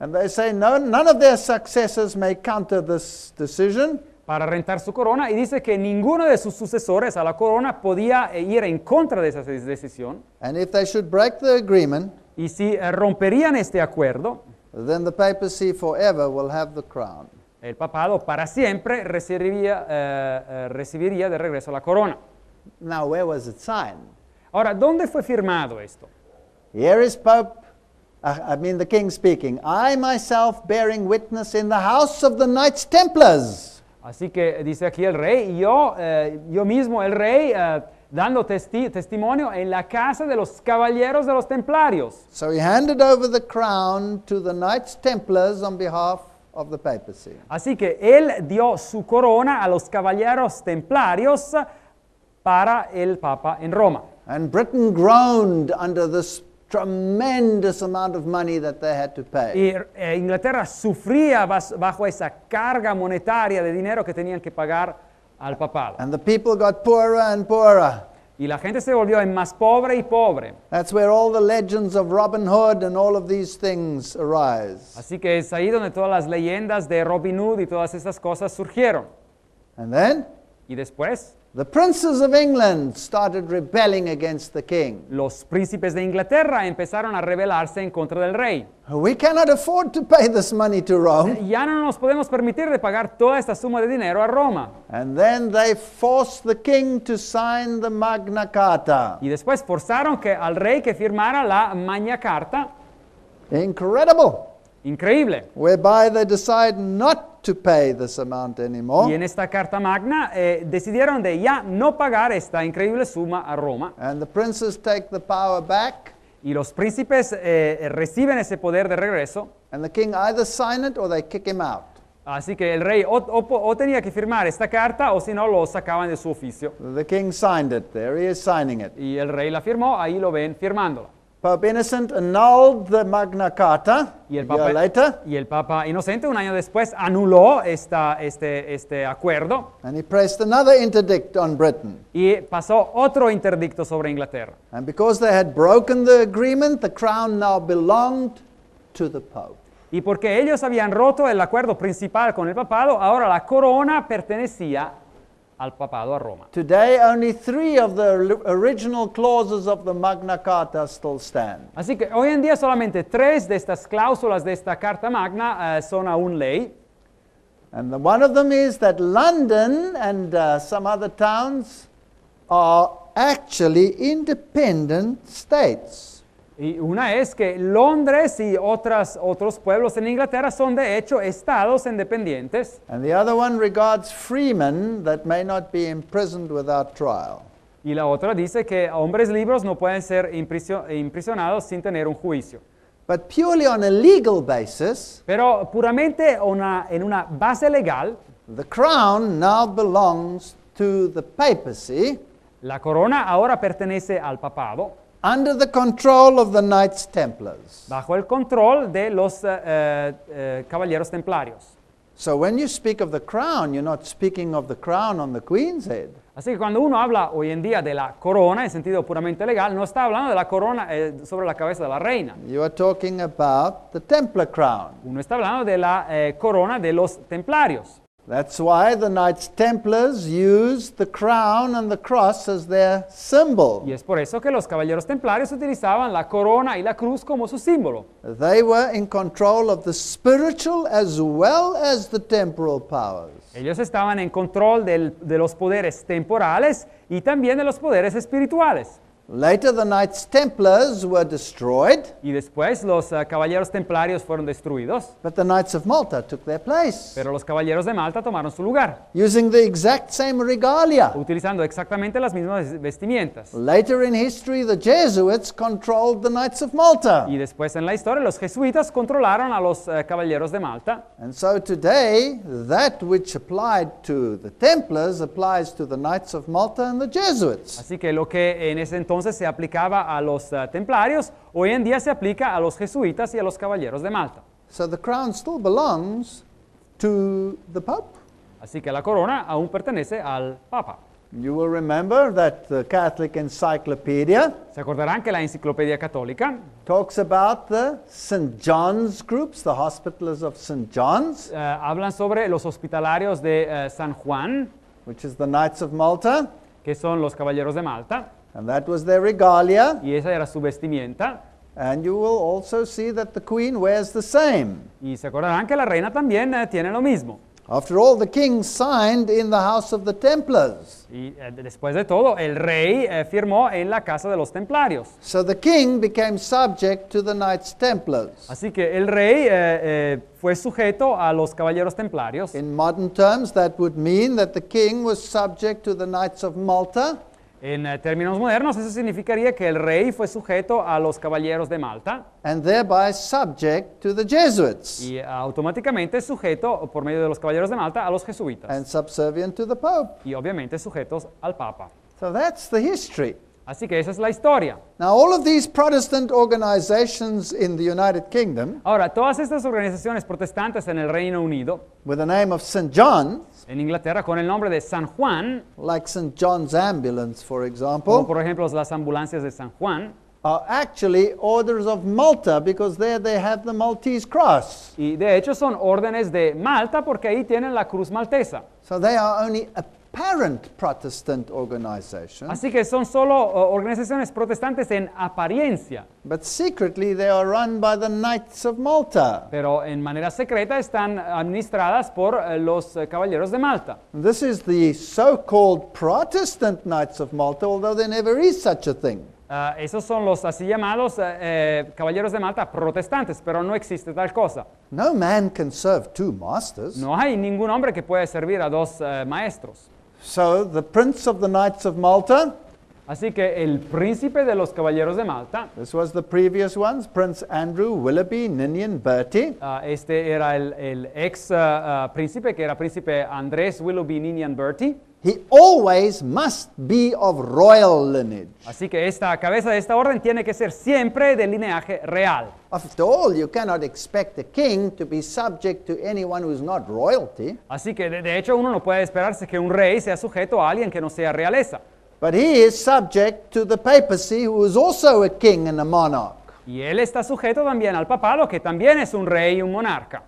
And they say no, none of their successors may counter this decision. para rentar su corona y dice que ninguno de sus sucesores a la corona podía eh, ir en contra de esa decisión. y si eh, romperían este acuerdo, El papado para siempre recibiría, eh, recibiría de regreso la corona. Now, where was it signed? Ahora, ¿dónde fue firmado esto? Here is Pope uh, I mean the king speaking. I myself bearing witness in the house of the Knights Templars. Así que dice aquí el rey, y yo, eh, yo mismo, el rey, eh, dando testimonio en la casa de los caballeros de los templarios. Así que él dio su corona a los caballeros templarios para el papa en Roma. Y Inglaterra sufría bajo esa carga monetaria de dinero que tenían que pagar al papal. Y la gente se volvió en más pobre y pobre. Así que es ahí donde todas las leyendas de Robin Hood y todas estas cosas surgieron. Y después The princes of England started rebelling against the king. Los príncipes de Inglaterra empezaron a rebelarse en contra del rey. We cannot afford to pay this money to Rome. Ya no nos podemos permitir de pagar toda esta suma de dinero a Roma. And then they forced the king to sign the Magna Carta. Y después forzaron que al rey que firmara la Magna Carta. Incredible. Increíble. Whereby they decide not Y en esta carta magna eh, decidieron de ya no pagar esta increíble suma a Roma. Y los príncipes eh, eh, reciben ese poder de regreso. Así que el rey o, tenía que firmar esta carta o si no lo sacaban de su oficio. Y el rey la firmó, ahí lo ven firmándola. Y el Papa, Y el Papa Inocente un año después anuló esta, este, este acuerdo. Y pasó otro interdicto sobre Inglaterra. Y porque ellos habían roto el acuerdo principal con el papado, ahora la corona pertenecía al papado a Roma. Today only three of the original clauses of the Magna Carta still stand. Así que hoy en día solamente tres de estas cláusulas de esta Carta Magna uh, son aún ley. And the, one of them is that London and uh, some other towns are actually independent states. Y una es que Londres y otros pueblos en Inglaterra son de hecho estados independientes. Y la otra dice que hombres libres no pueden ser imprisionados sin tener un juicio. Pero puramente en una base legal, La corona ahora pertenece al papado. Bajo el control de los eh, eh, eh, caballeros templarios. Así que cuando uno habla hoy en día de la corona en sentido puramente legal, no está hablando de la corona sobre la cabeza de la reina. Uno está hablando de la corona de los templarios. Y es por eso que los caballeros templarios utilizaban la corona y la cruz como su símbolo. They were in control of the spiritual as well as the temporal powers. Ellos estaban en control de los poderes temporales y también de los poderes espirituales. Later the Knights Templars were destroyed. Y después los eh, caballeros templarios fueron destruidos. But the Knights of Malta took their place. Pero los caballeros de Malta tomaron su lugar. Using the exact same regalia. Utilizando exactamente las mismas vestimientas. Later in history the Jesuits controlled the Knights of Malta. Y después en la historia los jesuitas controlaron a los eh, caballeros de Malta. And so today that which applied to the Templars applies to the Knights of Malta and the Jesuits. Así que lo que en ese entonces entonces se aplicaba a los eh, templarios, hoy en día se aplica a los jesuitas y a los caballeros de Malta. Así que la corona aún pertenece al Papa. Se acordarán que la enciclopedia católica talks eh, hablan sobre los hospitalarios de eh, San Juan, Malta, que son los caballeros de Malta. And that was their regalia. Y esa era su vestimenta. And you will also see that the queen wears the same. Y se acordarán que la reina también eh, tiene lo mismo. After all, the king signed in the house of the Templars. Y eh, después de todo, el rey eh, firmó en la casa de los templarios. So the king became subject to the Knights Templars. Así que el rey eh, eh fue sujeto a los caballeros templarios. In modern terms, that would mean that the king was subject to the Knights of Malta. En eh, términos modernos, eso significaría que el rey fue sujeto a los caballeros de Malta. Y automáticamente sujeto por medio de los caballeros de Malta a los jesuitas. Y obviamente sujetos al Papa. Así que esa es la historia. Ahora, todas estas organizaciones protestantes en el Reino Unido, con el nombre de St. John, en Inglaterra con el nombre de San Juan, like St. John's ambulance, for como example, por ejemplo las ambulancias de San Juan, are uh, actually orders of Malta because there they have the Maltese cross. y de hecho son órdenes de Malta porque ahí tienen la cruz maltesa. So they are only a Así que son solo organizaciones protestantes en apariencia. But secretly they are run by the Knights of Malta. Pero en manera secreta están administradas por eh, los eh, caballeros de Malta. This is the so-called Protestant Knights of Malta, although there never is such a thing. Ah, esos son los así llamados eh, caballeros de Malta protestantes, pero no existe tal cosa. No, man can serve two masters. no hay ningún hombre que pueda servir a dos maestros. So the prince of the knights of Malta, Así que el príncipe de los caballeros de Malta, this was the previous ones, Prince Andrew, Willoughby, Ninian, Bertie. Ah, este era el, el ex ah, ah, príncipe, que era príncipe Andrés Willoughby Ninian Bertie, He always must be of royal lineage. Así que esta cabeza de esta orden tiene que ser siempre de linaje real. After all, you cannot expect a king to be subject to anyone who is not royalty. Así que de, de hecho uno no puede esperarse que un rey sea sujeto a alguien que no sea realeza. But he is subject to the papacy who is also a king and a monarch. Y él está sujeto también al papado que también es un rey y un monarca.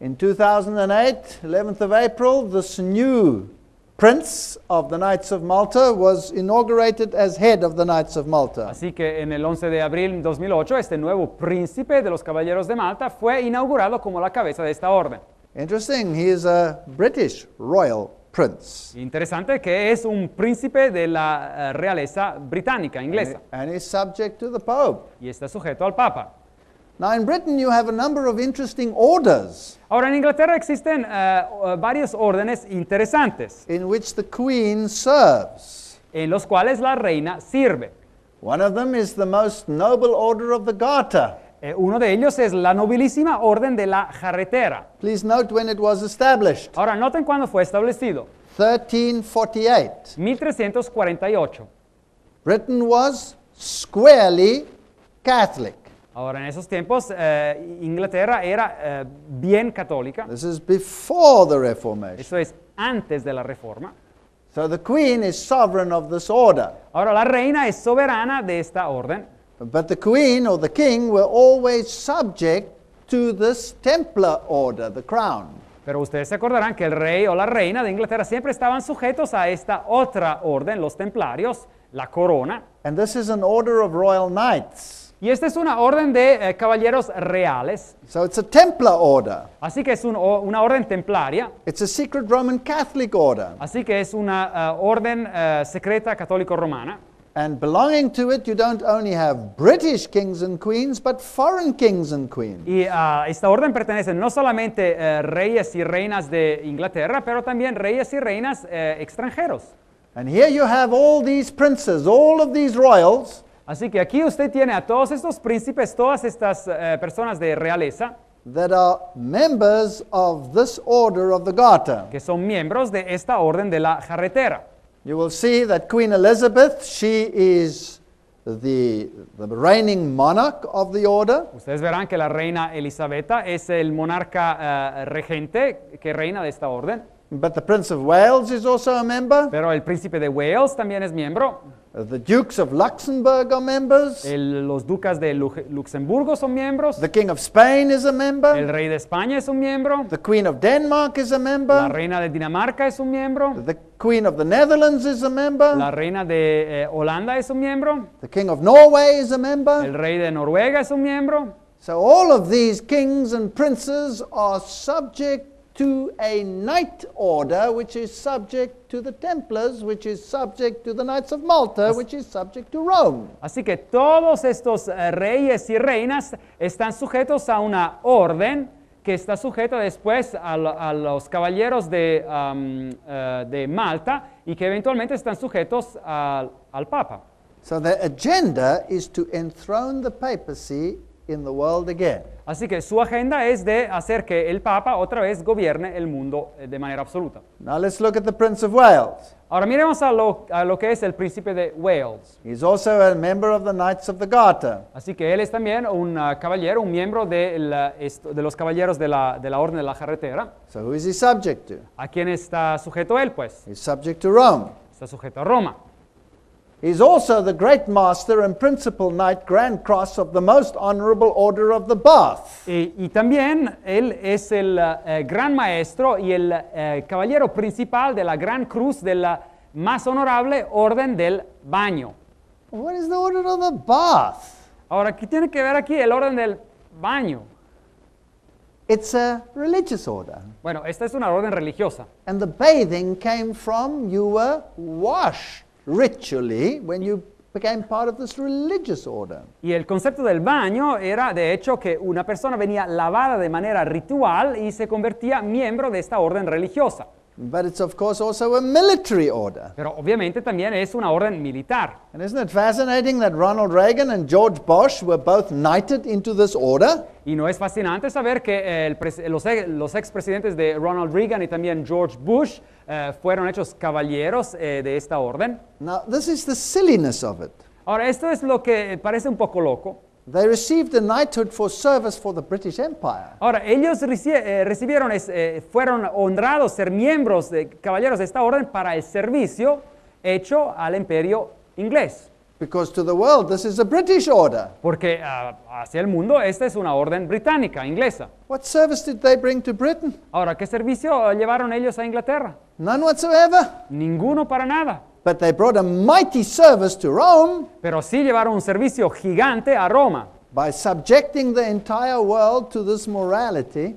In 2008, 11th of April, this new prince of the Knights of Malta was inaugurated as head of the Knights of Malta. Así que en el 11 de abril de 2008 este nuevo príncipe de los caballeros de Malta fue inaugurado como la cabeza de esta orden. Interesting, he is a British royal prince. Interesante que es un príncipe de la eh, realeza británica inglesa And subject to the Pope. y está sujeto al papa. Now in Britain you have a number of interesting orders. Ahora en Inglaterra existen uh, varios órdenes interesantes. In which the queen serves. En los cuales la reina sirve. One of them is the most noble order of the Garter. Eh, uno de ellos es la nobilísima orden de la jarretera. Please note when it was established. Ahora noten cuándo fue establecido. 1348. 1348. Britain was squarely Catholic. Ahora, en esos tiempos, eh, Inglaterra era eh, bien católica. This is before the Reformation. Eso es antes de la Reforma. So the queen is sovereign of this order. Ahora, la reina es soberana de esta orden. But the queen or the king were always subject to this Templar order, the crown. Pero ustedes se acordarán que el rey o la reina de Inglaterra siempre estaban sujetos a esta otra orden, los templarios, la corona. And this is an order of royal knights. Y esta es una orden de eh, caballeros reales. So it's a Templar order. Así que es un, una orden templaria. It's a secret Roman Catholic order. Así que es una eh, orden eh, secreta católico romana. And belonging to it, you don't only have British kings and queens, but foreign kings and queens. Y ah, esta orden pertenece no solamente reyes y reinas de Inglaterra, pero también reyes y reinas extranjeros. And here you have all these princes, all of these royals. Así que aquí usted tiene a todos estos príncipes, todas estas eh, personas de realeza que son miembros de esta orden de la jarretera. Elizabeth, Ustedes verán que la reina Elizabeth es el monarca eh, regente que reina de esta orden. But the Prince of Wales is also a member. Pero el príncipe de Wales también es miembro. The Dukes of Luxembourg are members. los ducas de Luxemburgo son miembros. The King of Spain is a member. El rey de España es un miembro. The Queen of Denmark is a member. La reina de Dinamarca es un miembro. The Queen of the Netherlands is a member. La reina de eh, Holanda es un miembro. The King of Norway is a member. El rey de Noruega es un miembro. So all of these kings and princes are subject to a knight order, which is subject to the Templars, which is subject to the Knights of Malta, which is subject to Rome. Así que todos estos eh, reyes y reinas están sujetos a una orden que está sujeta después a, a los caballeros de, um, uh, de, Malta y que eventualmente están sujetos al, al Papa. So the agenda is to enthrone the papacy Así que su agenda es de hacer que el Papa otra vez gobierne el mundo eh, de manera absoluta. Ahora miremos a lo, que es el príncipe de Wales. Así que él es también un ah, caballero, un miembro de, los caballeros de la, Orden de la Jarretera. ¿A quién está sujeto él, pues? Está sujeto a Roma. He is also the great master and principal knight Grand Cross of the Most Honorable Order of the Bath. Y, también él es el eh, gran maestro y el eh, caballero principal de la Gran Cruz de la más honorable Orden del Baño. What is the Order of the Bath? Ahora, ¿qué tiene que ver aquí el Orden del Baño? It's a religious order. Bueno, esta es una orden religiosa. And the bathing came from you were washed. Y el concepto del baño era de hecho que una persona venía lavada de manera ritual y se convertía miembro de esta orden religiosa. Pero obviamente también es una orden militar. Y no es fascinante saber que eh, los, los expresidentes de Ronald Reagan y también George Bush eh, fueron hechos caballeros eh, de esta orden. Ahora, esto es lo que parece un poco loco. Ahora, ellos eh, recibieron, eh, fueron honrados ser miembros de caballeros de esta orden para el servicio hecho al imperio inglés. Because to the world, this is a British order. Porque uh, hacia el mundo esta es una orden británica, inglesa. What service did they bring to Britain? Ahora, ¿qué servicio ah, llevaron ellos a Inglaterra? None whatsoever. Ninguno para nada. But they brought a mighty service to Rome. Pero sí llevaron un servicio gigante a Roma. By subjecting the entire world to this morality.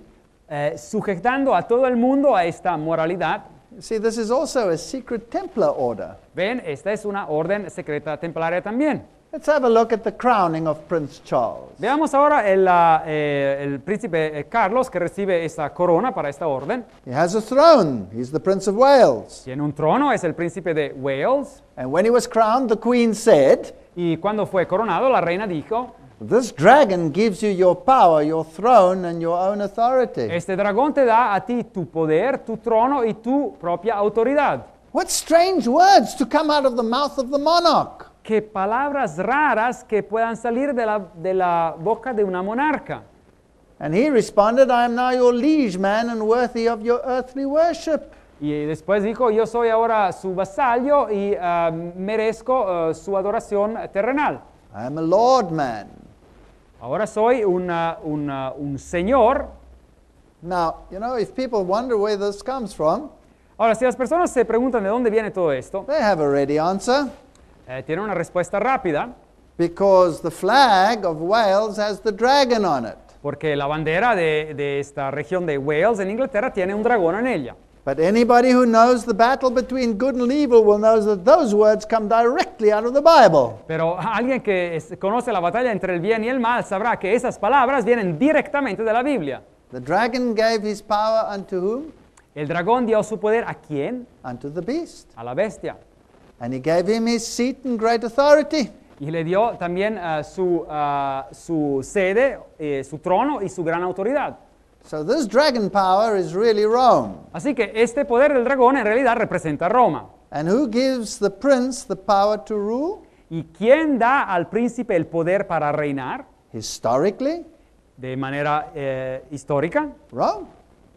Eh, sujetando a todo el mundo a esta moralidad. See, this is also a secret Templar order. Ven, esta es una orden secreta templaria también. Let's have a look at the crowning of Prince Charles. Veamos ahora el, uh, eh, el príncipe eh, Carlos que recibe esta corona para esta orden. He has a throne. He's the Prince of Wales. Tiene un trono, es el príncipe de Wales. And when he was crowned, the Queen said, Y cuando fue coronado, la reina dijo, This dragon gives you your power, your throne and your own authority. Este dragón te da a ti tu poder, tu trono y tu propia autoridad. What strange words to come out of the mouth of the monarch. Qué palabras raras que puedan salir de la, de la boca de una monarca. And he responded, I am now your liege man and worthy of your earthly worship. Y después dijo, yo soy ahora su vasallo y uh, merezco uh, su adoración terrenal. I am a lord man. Ahora soy un señor. Now, you know, if people wonder where this comes from, Ahora, si las personas se preguntan de dónde viene todo esto, they have a ready answer eh, tienen una respuesta rápida, because the flag of Wales has the dragon on it. porque la bandera de, de esta región de Wales en Inglaterra tiene un dragón en ella. But anybody who knows the battle between good and evil will know that those words come directly out of the Bible. Pero alguien que conoce la batalla entre el bien y el mal sabrá que esas palabras vienen directamente de la Biblia. The dragon gave his power unto whom? El dragón dio su poder a quién? Unto the beast. A la bestia. And he gave him his seat and great authority. Y le dio también uh, su, uh, su sede, eh, su trono y su gran autoridad. So this dragon power is really Rome. Así que este poder del dragón en realidad representa Roma. And who gives the prince the power to rule? ¿Y quién da al príncipe el poder para reinar? Historically, De manera eh, histórica, Rome.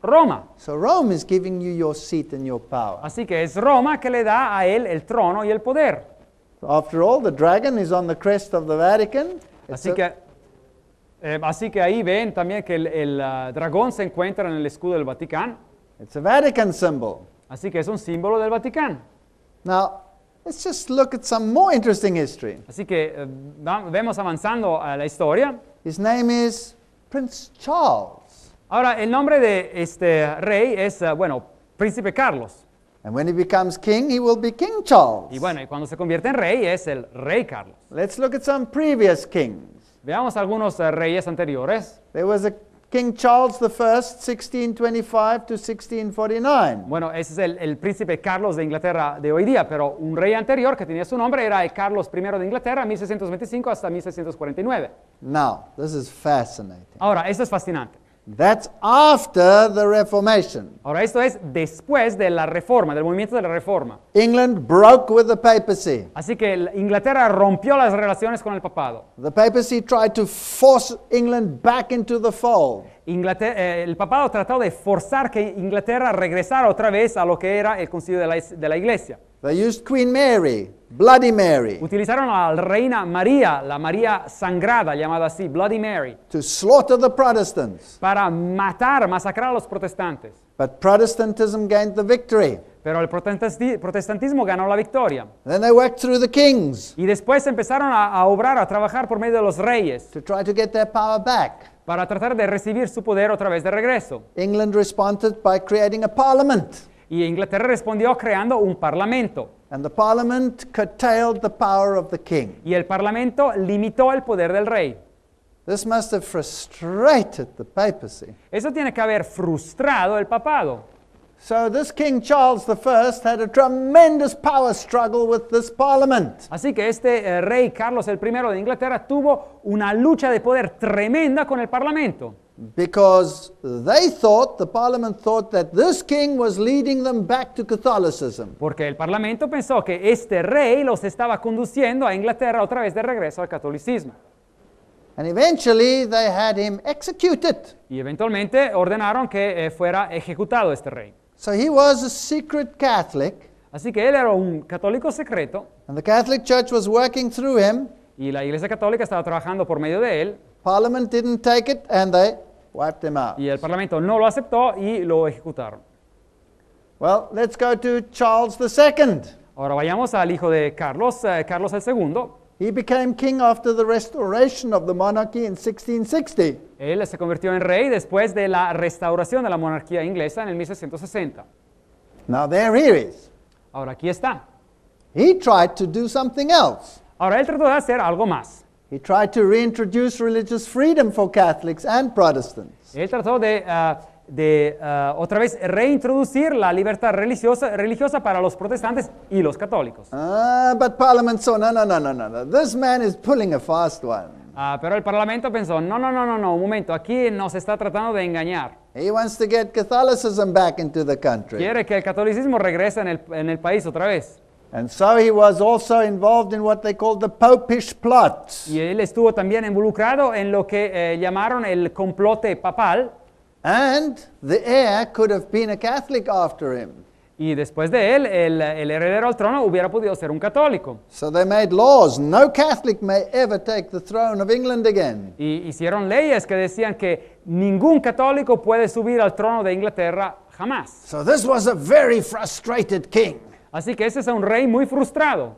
Roma. So Rome is giving you your seat and your power. Así que es Roma que le da a él el trono y el poder. After all, the dragon is on the crest of the Vatican. Así que eh, así que ahí ven también que el, el ah, dragón se encuentra en el escudo del Vaticano. It's a Vatican symbol. Así que es un símbolo del Vaticano. Now, let's just look at some more interesting history. Así que eh, vamos vemos avanzando a la historia. His name is Prince Charles. Ahora, el nombre de este rey es, eh, bueno, Príncipe Carlos. And when he becomes king, he will be King Charles. Y bueno, y cuando se convierte en rey es el rey Carlos. Let's look at some previous kings. Veamos algunos eh, reyes anteriores. There was a King Charles 1625 to 1649. Bueno, ese es el, príncipe Carlos de Inglaterra de hoy día, pero un rey anterior que tenía su nombre era el Carlos I de Inglaterra, 1625 hasta 1649. Now, this is fascinating. Ahora, esto es fascinante. That's after the Reformation. Ahora esto es después de la Reforma, del movimiento de la Reforma. England broke with the papacy. Así que Inglaterra rompió las relaciones con el papado. The papacy tried to force England back into the fold. Eh, el papado trató de forzar que Inglaterra regresara otra vez a lo que era el concilio de la, iglesia. Mary, Bloody Mary. Utilizaron a la reina María, la María sangrada llamada así, Bloody Mary. Para matar, masacrar a los protestantes. Pero el protestantismo ganó la victoria. Y después empezaron a, obrar, a trabajar por medio de los reyes. To try to get power para tratar de recibir su poder otra vez de regreso. Y Inglaterra respondió creando un parlamento. Y el parlamento limitó el poder del rey. Eso tiene que haber frustrado el papado. Así que este eh, rey Carlos I de Inglaterra tuvo una lucha de poder tremenda con el parlamento. Because they thought, the parliament thought that this king was leading them back to Catholicism. Porque el parlamento pensó que este rey los estaba conduciendo a Inglaterra otra vez de regreso al catolicismo. And eventually they had him executed. Y eventualmente ordenaron que eh, fuera ejecutado este rey. Así que él era un católico secreto. Y la Iglesia Católica estaba trabajando por medio de él. Y el Parlamento no lo aceptó y lo ejecutaron. Well, let's go to Charles II. Ahora vayamos al hijo de Carlos, eh, Carlos Carlos II. He became king after the restoration of the monarchy in 1660. Él se convirtió en rey después de la restauración de la monarquía inglesa en el 1660. Now there he is. Ahora aquí está. He tried to do something else. Ahora él trató de hacer algo más. He tried to reintroduce religious freedom for Catholics and Protestants. Él trató de uh, de eh, otra vez reintroducir la libertad religiosa, religiosa para los protestantes y los católicos. Ah, but Parliament no, no, no, no, no. This man is pulling a fast one. Ah, pero el Parlamento pensó, no, no, no, no, no, un momento, aquí nos está tratando de engañar. Quiere que el catolicismo regrese en el, en el país otra vez. And he was also involved in what they called the popish plot. Y él estuvo también involucrado en lo que eh, llamaron el complote papal. Y después de él, el, heredero al trono hubiera podido ser un católico. So they Y hicieron leyes que decían que ningún católico puede subir al trono de Inglaterra jamás. Así que ese es un rey muy frustrado.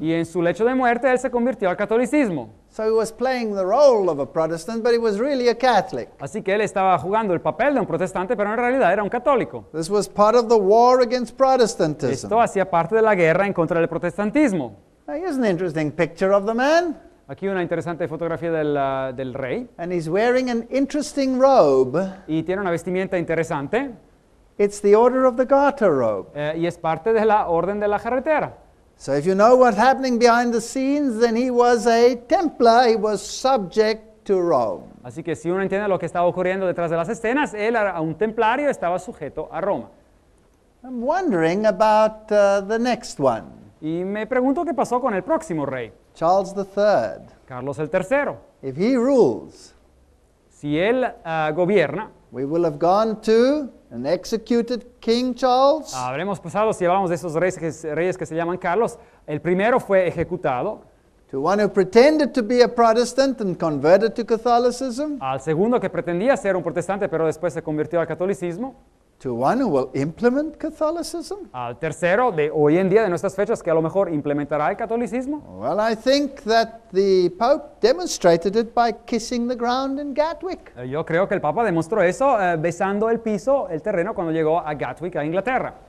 Y en su lecho de muerte él se convirtió al catolicismo. So he was playing the role of a Protestant, but he was really a Catholic. Así que él estaba jugando el papel de un protestante, pero en realidad era un católico. This was part of the war against Protestantism. Esto hacía parte de la guerra en contra del protestantismo. Now, here's an interesting picture of the man. Aquí una interesante fotografía del, uh, del rey. And he's wearing an interesting robe. Y tiene una vestimenta interesante. It's the order of the garter robe. Eh, y es parte de la orden de la jarretera. So, if you know what's happening behind the scenes, then he was a Templar, he was subject to Rome. Así que si uno entiende lo que estaba ocurriendo detrás de las escenas, él era un templario, estaba sujeto a Roma. I'm wondering about uh, the next one. Y me pregunto qué pasó con el próximo rey. Charles III. Carlos el tercero. If he rules, si él ah, gobierna, we will have gone to Habremos pasado si hablamos de esos reyes, que se llaman Carlos. El primero fue ejecutado. To one who pretended to be a Protestant and converted to Catholicism. Al segundo que pretendía ser un protestante pero después se convirtió al catolicismo. Al ah, tercero de hoy en día de nuestras fechas que a lo mejor implementará el catolicismo. Well, I think that the Pope demonstrated it by kissing the ground in Gatwick. Eh, yo creo que el Papa demostró eso eh, besando el piso, el terreno cuando llegó a Gatwick, a Inglaterra.